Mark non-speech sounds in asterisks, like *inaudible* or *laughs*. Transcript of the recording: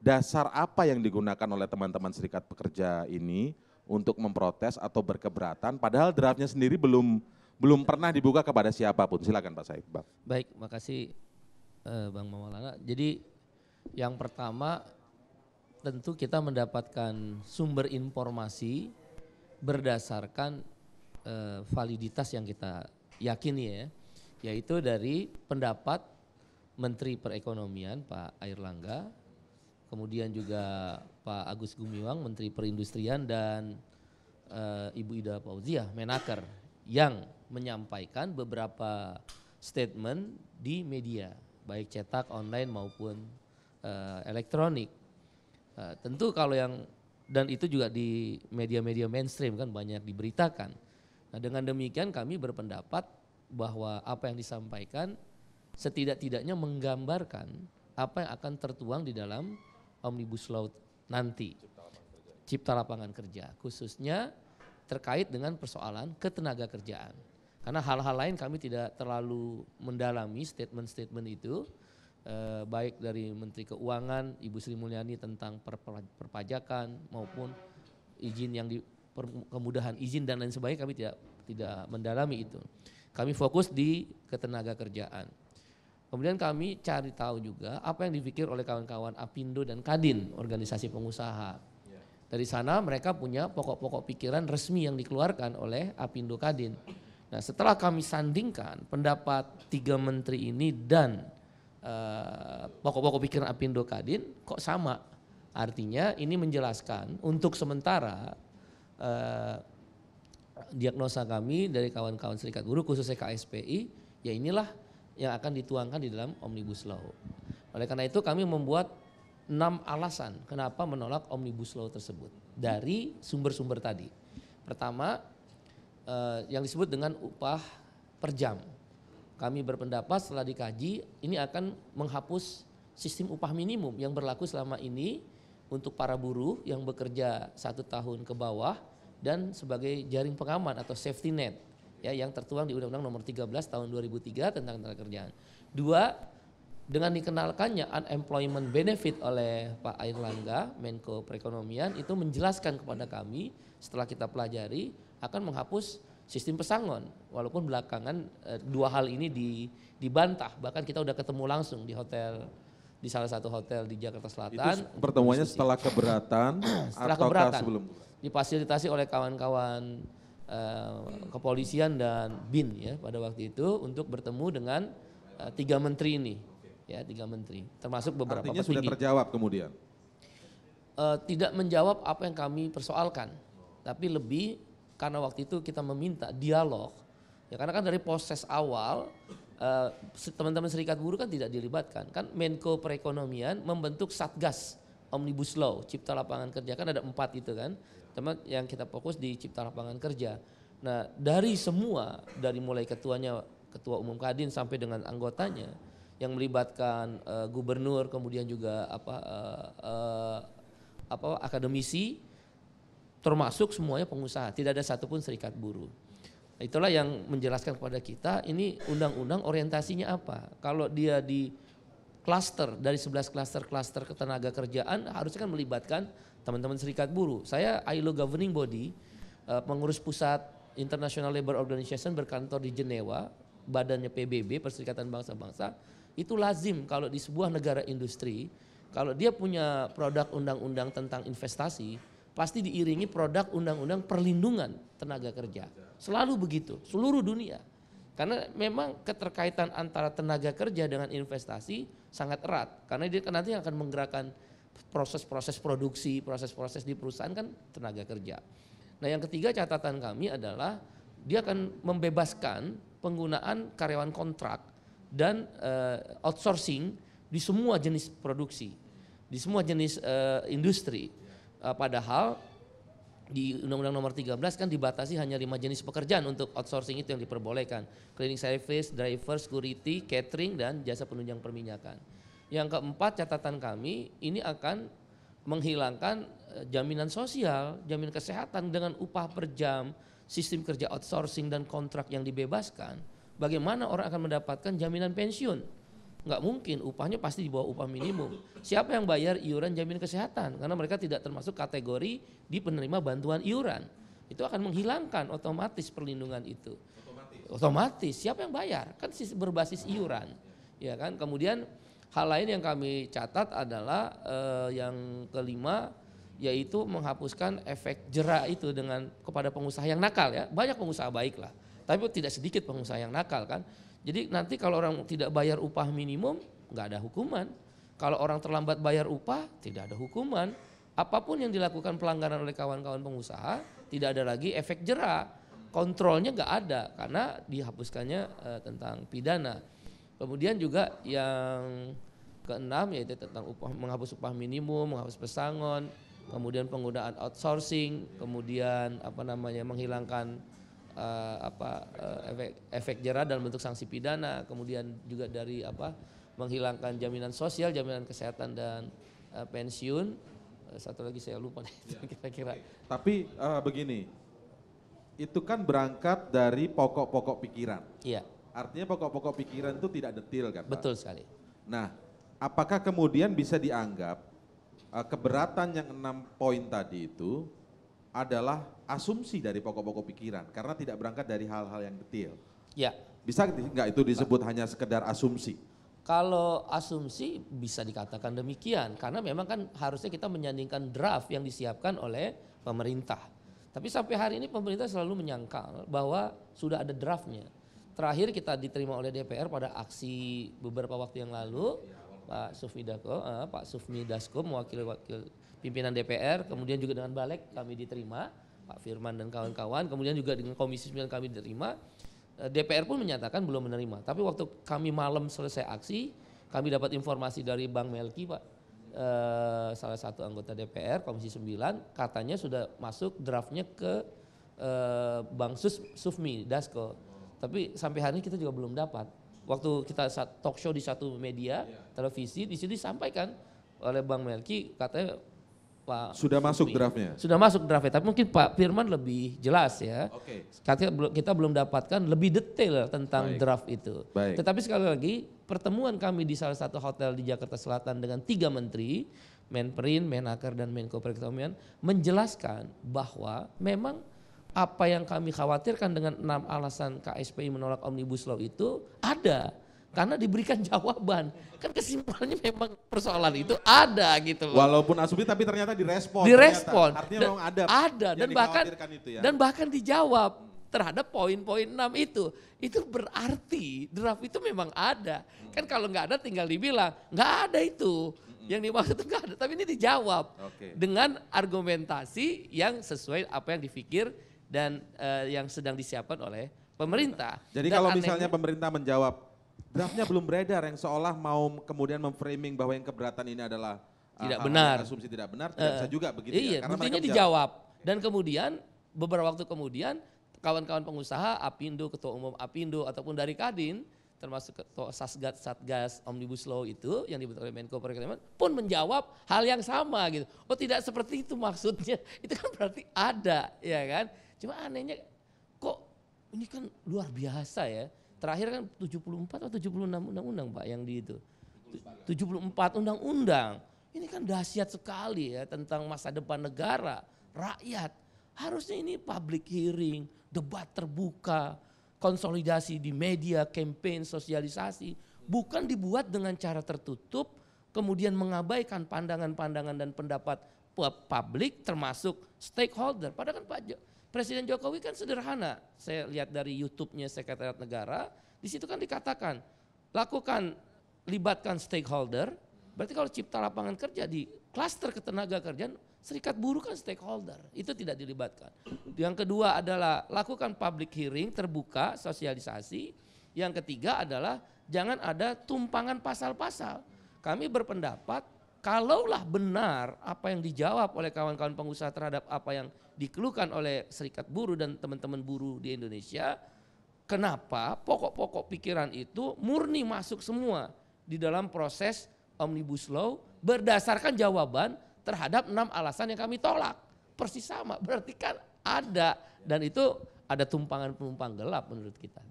dasar apa yang digunakan oleh teman-teman serikat pekerja ini untuk memprotes atau berkeberatan padahal draftnya sendiri belum belum pernah dibuka kepada siapapun. Silakan Pak Said. Bang. Baik, makasih uh, Bang Maulana. Jadi yang pertama tentu kita mendapatkan sumber informasi berdasarkan uh, validitas yang kita yakini ya, yaitu dari pendapat Menteri Perekonomian Pak Air Langga kemudian juga Pak Agus Gumiwang Menteri Perindustrian dan uh, Ibu Ida Fauziah Menaker yang menyampaikan beberapa statement di media baik cetak online maupun uh, elektronik uh, tentu kalau yang dan itu juga di media-media mainstream kan banyak diberitakan. Nah, dengan demikian kami berpendapat bahwa apa yang disampaikan setidak-tidaknya menggambarkan apa yang akan tertuang di dalam Omnibus Law nanti. Cipta lapangan kerja, khususnya terkait dengan persoalan ketenaga kerjaan. Karena hal-hal lain kami tidak terlalu mendalami statement-statement itu, eh, baik dari Menteri Keuangan, Ibu Sri Mulyani tentang perpajakan maupun izin yang di kemudahan izin dan lain sebagainya kami tidak tidak mendalami itu. Kami fokus di ketenaga kerjaan. Kemudian kami cari tahu juga apa yang dipikir oleh kawan-kawan Apindo dan Kadin, organisasi pengusaha. Dari sana mereka punya pokok-pokok pikiran resmi yang dikeluarkan oleh Apindo Kadin. Nah setelah kami sandingkan pendapat tiga menteri ini dan eh, pokok-pokok uh, pikiran Apindo Kadin kok sama. Artinya ini menjelaskan untuk sementara uh, diagnosa kami dari kawan-kawan serikat guru khususnya KSPI ya inilah yang akan dituangkan di dalam Omnibus Law. Oleh karena itu kami membuat enam alasan kenapa menolak Omnibus Law tersebut dari sumber-sumber tadi. Pertama, eh, yang disebut dengan upah per jam. Kami berpendapat setelah dikaji ini akan menghapus sistem upah minimum yang berlaku selama ini untuk para buruh yang bekerja satu tahun ke bawah dan sebagai jaring pengaman atau safety net ya yang tertuang di Undang-Undang Nomor 13 Tahun 2003 tentang Tenaga Kerjaan. Dua, dengan dikenalkannya unemployment benefit oleh Pak Air Langga, Menko Perekonomian itu menjelaskan kepada kami setelah kita pelajari akan menghapus sistem pesangon walaupun belakangan eh, dua hal ini dibantah bahkan kita udah ketemu langsung di hotel di salah satu hotel di Jakarta Selatan. Itu pertemuannya setelah keberatan setelah ataukah keberatan, sebelum? Dipasilitasi oleh kawan-kawan uh, kepolisian dan bin ya pada waktu itu untuk bertemu dengan uh, tiga menteri ini ya tiga menteri termasuk beberapa Artinya sudah terjawab kemudian uh, tidak menjawab apa yang kami persoalkan tapi lebih karena waktu itu kita meminta dialog ya karena kan dari proses awal teman teman-teman serikat buruh kan tidak dilibatkan kan Menko Perekonomian membentuk satgas omnibus law cipta lapangan kerja kan ada empat itu kan Teman yang kita fokus di cipta lapangan kerja. Nah, dari semua dari mulai ketuanya ketua umum Kadin sampai dengan anggotanya yang melibatkan uh, gubernur kemudian juga apa uh, uh, apa akademisi termasuk semuanya pengusaha, tidak ada satupun serikat buruh. Itulah yang menjelaskan kepada kita ini undang-undang orientasinya apa. Kalau dia di klaster dari 11 klaster-klaster ketenaga kerjaan harusnya kan melibatkan teman-teman serikat buruh. Saya ILO governing body, eh, pengurus pusat International Labor Organization berkantor di Jenewa, badannya PBB Perserikatan Bangsa-Bangsa, itu lazim kalau di sebuah negara industri, kalau dia punya produk undang-undang tentang investasi, pasti diiringi produk undang-undang perlindungan tenaga kerja. Selalu begitu, seluruh dunia. Karena memang keterkaitan antara tenaga kerja dengan investasi sangat erat karena dia kan nanti akan menggerakkan proses-proses produksi, proses-proses di perusahaan kan tenaga kerja. Nah, yang ketiga catatan kami adalah dia akan membebaskan penggunaan karyawan kontrak dan uh, outsourcing di semua jenis produksi, di semua jenis uh, industri. Uh, padahal di Undang-Undang Nomor 13 kan dibatasi hanya lima jenis pekerjaan untuk outsourcing itu yang diperbolehkan. Cleaning service, driver, security, catering dan jasa penunjang perminyakan. Yang keempat catatan kami ini akan menghilangkan eh, jaminan sosial, jaminan kesehatan dengan upah per jam, sistem kerja outsourcing dan kontrak yang dibebaskan. Bagaimana orang akan mendapatkan jaminan pensiun? nggak mungkin upahnya pasti di bawah upah minimum. Siapa yang bayar iuran jaminan kesehatan? Karena mereka tidak termasuk kategori di penerima bantuan iuran. Itu akan menghilangkan otomatis perlindungan itu. Otomatis. otomatis. Siapa yang bayar? Kan berbasis iuran. Ya kan? Kemudian hal lain yang kami catat adalah eh, yang kelima yaitu menghapuskan efek jera itu dengan kepada pengusaha yang nakal ya. Banyak pengusaha baik lah, tapi tidak sedikit pengusaha yang nakal kan jadi nanti kalau orang tidak bayar upah minimum, nggak ada hukuman. Kalau orang terlambat bayar upah, tidak ada hukuman. Apapun yang dilakukan pelanggaran oleh kawan-kawan pengusaha, tidak ada lagi efek jerah, Kontrolnya nggak ada karena dihapuskannya e, tentang pidana. Kemudian juga yang keenam yaitu tentang upah, menghapus upah minimum, menghapus pesangon, kemudian penggunaan outsourcing, kemudian apa namanya menghilangkan uh, apa uh, efek efek jerah dalam bentuk sanksi pidana, kemudian juga dari apa menghilangkan jaminan sosial, jaminan kesehatan dan uh, pensiun. satu lagi saya lupa kira iya. kira-kira. Tapi uh, begini, itu kan berangkat dari pokok-pokok pikiran. Iya. Artinya pokok-pokok pikiran itu tidak detil kan? Pak? Betul sekali. Nah, apakah kemudian bisa dianggap uh, keberatan yang enam poin tadi itu adalah asumsi dari pokok-pokok pikiran karena tidak berangkat dari hal-hal yang detail. Ya. Bisa nggak itu disebut hanya sekedar asumsi? Kalau asumsi bisa dikatakan demikian karena memang kan harusnya kita menyandingkan draft yang disiapkan oleh pemerintah. Tapi sampai hari ini pemerintah selalu menyangkal bahwa sudah ada draftnya. Terakhir kita diterima oleh DPR pada aksi beberapa waktu yang lalu Pak Sufmidako, Dasko, eh, Pak Sufmi Dasko mewakili wakil pimpinan DPR, kemudian juga dengan Balek kami diterima Pak Firman dan kawan-kawan, kemudian juga dengan Komisi sembilan kami diterima. Eh, DPR pun menyatakan belum menerima. Tapi waktu kami malam selesai aksi, kami dapat informasi dari Bang Melki, Pak, eh, salah satu anggota DPR Komisi 9, katanya sudah masuk draftnya ke eh, Bang Sus Sufmi Dasko. Tapi sampai hari ini kita juga belum dapat. Waktu kita talk show di satu media iya. televisi, di sini disampaikan oleh Bang Melki katanya Pak Sudah masuk draftnya. Sudah masuk draftnya, tapi mungkin Pak Firman lebih jelas ya. Oke. Okay. Kita, kita belum dapatkan lebih detail tentang Baik. draft itu. Baik. Tetapi sekali lagi pertemuan kami di salah satu hotel di Jakarta Selatan dengan tiga menteri, Menperin, Menaker dan Menko Perekonomian menjelaskan bahwa memang apa yang kami khawatirkan dengan enam alasan KSPI menolak omnibus law itu ada karena diberikan *laughs* jawaban. Kan kesimpulannya memang persoalan itu ada gitu loh. Walaupun asumsi tapi ternyata direspon. Direspon. Ternyata. Artinya dan, memang ada. Ada dan bahkan itu ya. dan bahkan dijawab terhadap poin-poin 6 itu. Itu berarti draft itu memang ada. Hmm. Kan kalau nggak ada tinggal dibilang, nggak ada itu. Hmm. Yang dimaksud itu nggak ada, tapi ini dijawab okay. dengan argumentasi yang sesuai apa yang dipikir dan uh, yang sedang disiapkan oleh pemerintah. Jadi dan kalau anehnya, misalnya pemerintah menjawab draftnya belum beredar yang seolah mau kemudian memframing bahwa yang keberatan ini adalah tidak uh, benar asumsi tidak benar tidak uh, bisa eh, juga begitu ya, iya, ya karena dijawab dan kemudian beberapa waktu kemudian kawan-kawan pengusaha Apindo ketua umum Apindo ataupun dari Kadin termasuk ketua Sasgat Satgas Omnibus Law itu yang dibentuk oleh Menko Perekonomian pun menjawab hal yang sama gitu. Oh tidak seperti itu maksudnya. *laughs* Itu kan berarti ada ya kan. Cuma anehnya kok ini kan luar biasa ya Terakhir kan 74 atau 76 undang-undang Pak yang di itu. 74 undang-undang. Ini kan dahsyat sekali ya tentang masa depan negara, rakyat. Harusnya ini public hearing, debat terbuka, konsolidasi di media, campaign, sosialisasi. Bukan dibuat dengan cara tertutup, kemudian mengabaikan pandangan-pandangan dan pendapat publik termasuk stakeholder. Padahal kan Pak Presiden Jokowi kan sederhana. Saya lihat dari YouTube-nya Sekretariat Negara, di situ kan dikatakan lakukan libatkan stakeholder. Berarti kalau cipta lapangan kerja di klaster ketenaga kerjaan serikat buruh kan stakeholder, itu tidak dilibatkan. Yang kedua adalah lakukan public hearing terbuka, sosialisasi. Yang ketiga adalah jangan ada tumpangan pasal-pasal. Kami berpendapat kalaulah benar apa yang dijawab oleh kawan-kawan pengusaha terhadap apa yang dikeluhkan oleh serikat buruh dan teman-teman buruh di Indonesia, kenapa pokok-pokok pikiran itu murni masuk semua di dalam proses omnibus law berdasarkan jawaban terhadap enam alasan yang kami tolak. Persis sama, berarti kan ada dan itu ada tumpangan penumpang gelap menurut kita.